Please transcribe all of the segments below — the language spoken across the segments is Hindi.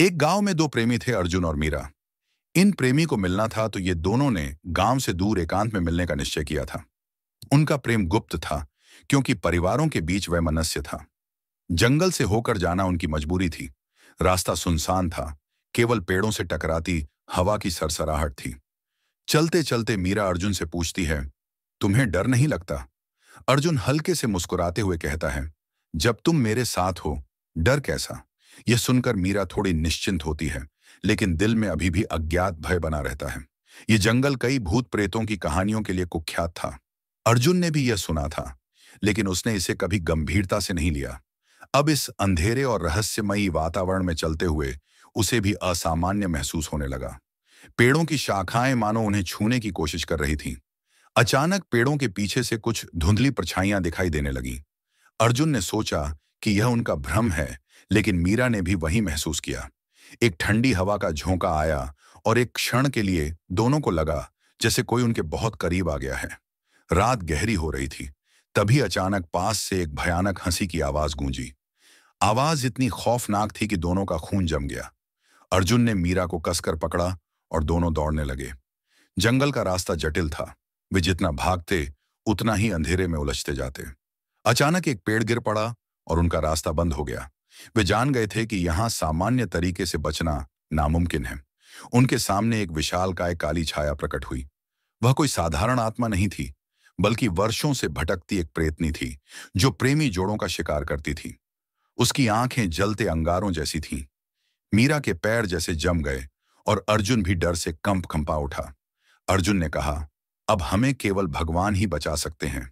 एक गांव में दो प्रेमी थे अर्जुन और मीरा इन प्रेमी को मिलना था तो ये दोनों ने गांव से दूर एकांत में मिलने का निश्चय किया था उनका प्रेम गुप्त था क्योंकि परिवारों के बीच वह मनस्य था जंगल से होकर जाना उनकी मजबूरी थी रास्ता सुनसान था केवल पेड़ों से टकराती हवा की सरसराहट थी चलते चलते मीरा अर्जुन से पूछती है तुम्हें डर नहीं लगता अर्जुन हल्के से मुस्कुराते हुए कहता है जब तुम मेरे साथ हो डर कैसा यह सुनकर मीरा थोड़ी निश्चिंत होती है लेकिन दिल में अभी भी अज्ञात भय बना रहता है ये जंगल कई भूत प्रेतों की कहानियों के लिए कुख्यात था अर्जुन ने भी यह सुना था लेकिन उसने इसे कभी गंभीरता से नहीं लिया अब इस अंधेरे और रहस्यमयी वातावरण में चलते हुए उसे भी असामान्य महसूस होने लगा पेड़ों की शाखाएं मानो उन्हें छूने की कोशिश कर रही थीं। अचानक पेड़ों के पीछे से कुछ धुंधली परछाइयां दिखाई देने लगीं। अर्जुन ने सोचा कि यह उनका भ्रम है लेकिन मीरा ने भी वही महसूस किया एक ठंडी हवा का झोंका आया और एक क्षण के लिए दोनों को लगा जैसे कोई उनके बहुत करीब आ गया है रात गहरी हो रही थी तभी अचानक पास से एक भयानक हंसी की आवाज गूंजी आवाज इतनी खौफनाक थी कि दोनों का खून जम गया अर्जुन ने मीरा को कसकर पकड़ा और दोनों दौड़ने लगे जंगल का रास्ता जटिल था वे जितना भागते उतना ही अंधेरे में उलझते जाते अचानक एक पेड़ गिर पड़ा और उनका रास्ता बंद हो गया वे जान गए थे कि यहां सामान्य तरीके से बचना नामुमकिन है उनके सामने एक विशाल काय काली छाया प्रकट हुई वह कोई साधारण आत्मा नहीं थी बल्कि वर्षों से भटकती एक प्रेतनी थी जो प्रेमी जोड़ों का शिकार करती थी उसकी आंखें जलते अंगारों जैसी थीं। मीरा के पैर जैसे जम गए और अर्जुन भी डर से कंप खंपा उठा अर्जुन ने कहा अब हमें केवल भगवान ही बचा सकते हैं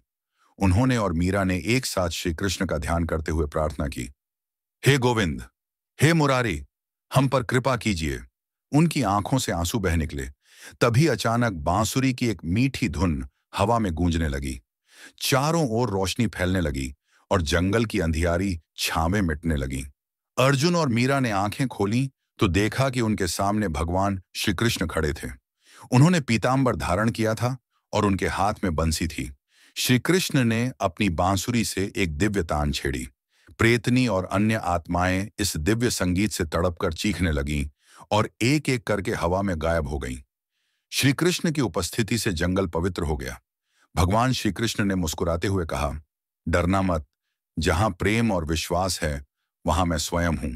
उन्होंने और मीरा ने एक साथ श्री कृष्ण का ध्यान करते हुए प्रार्थना की हे गोविंद हे मुरारी हम पर कृपा कीजिए उनकी आंखों से आंसू बह निकले तभी अचानक बांसुरी की एक मीठी धुन हवा में गूंजने लगी चारों ओर रोशनी फैलने लगी और जंगल की अंधियारी छावे मिटने लगी अर्जुन और मीरा ने आंखें खोली तो देखा कि उनके सामने भगवान श्री कृष्ण खड़े थे उन्होंने पीताम्बर धारण किया था और उनके हाथ में बंसी थी श्री कृष्ण ने अपनी बांसुरी से एक दिव्य तान छेड़ी प्रेतनी और अन्य आत्माएं इस दिव्य संगीत से तड़पकर चीखने लगीं और एक एक करके हवा में गायब हो गईं। श्री कृष्ण की उपस्थिति से जंगल पवित्र हो गया भगवान श्री कृष्ण ने मुस्कुराते हुए कहा डरना मत जहां प्रेम और विश्वास है वहां मैं स्वयं हूं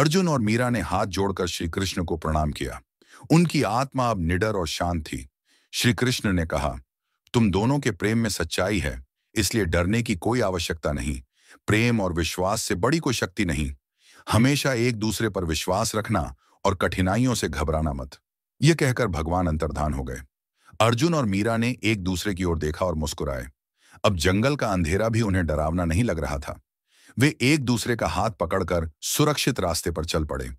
अर्जुन और मीरा ने हाथ जोड़कर श्री कृष्ण को प्रणाम किया उनकी आत्मा अब निडर और शांत थी श्री कृष्ण ने कहा तुम दोनों के प्रेम में सच्चाई है इसलिए डरने की कोई आवश्यकता नहीं प्रेम और विश्वास से बड़ी कोई शक्ति नहीं हमेशा एक दूसरे पर विश्वास रखना और कठिनाइयों से घबराना मत ये कहकर भगवान अंतर्धान हो गए अर्जुन और मीरा ने एक दूसरे की ओर देखा और मुस्कुराए अब जंगल का अंधेरा भी उन्हें डरावना नहीं लग रहा था वे एक दूसरे का हाथ पकड़कर सुरक्षित रास्ते पर चल पड़े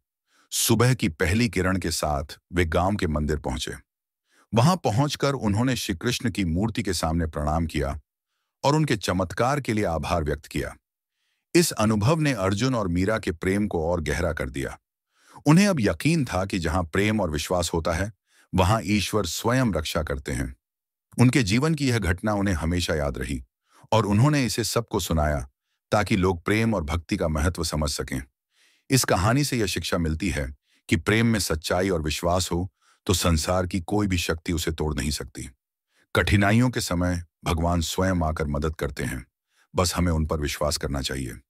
सुबह की पहली किरण के साथ वे गांव के मंदिर पहुंचे वहां पहुंचकर उन्होंने श्री कृष्ण की मूर्ति के सामने प्रणाम किया और उनके चमत्कार के लिए आभार व्यक्त किया इस अनुभव ने अर्जुन और मीरा के प्रेम को और गहरा कर दिया उन्हें अब यकीन था कि जहां प्रेम और विश्वास होता है वहां ईश्वर स्वयं रक्षा करते हैं उनके जीवन की यह घटना उन्हें हमेशा याद रही और उन्होंने इसे सबको सुनाया ताकि लोग प्रेम और भक्ति का महत्व समझ सकें इस कहानी से यह शिक्षा मिलती है कि प्रेम में सच्चाई और विश्वास हो तो संसार की कोई भी शक्ति उसे तोड़ नहीं सकती कठिनाइयों के समय भगवान स्वयं आकर मदद करते हैं बस हमें उन पर विश्वास करना चाहिए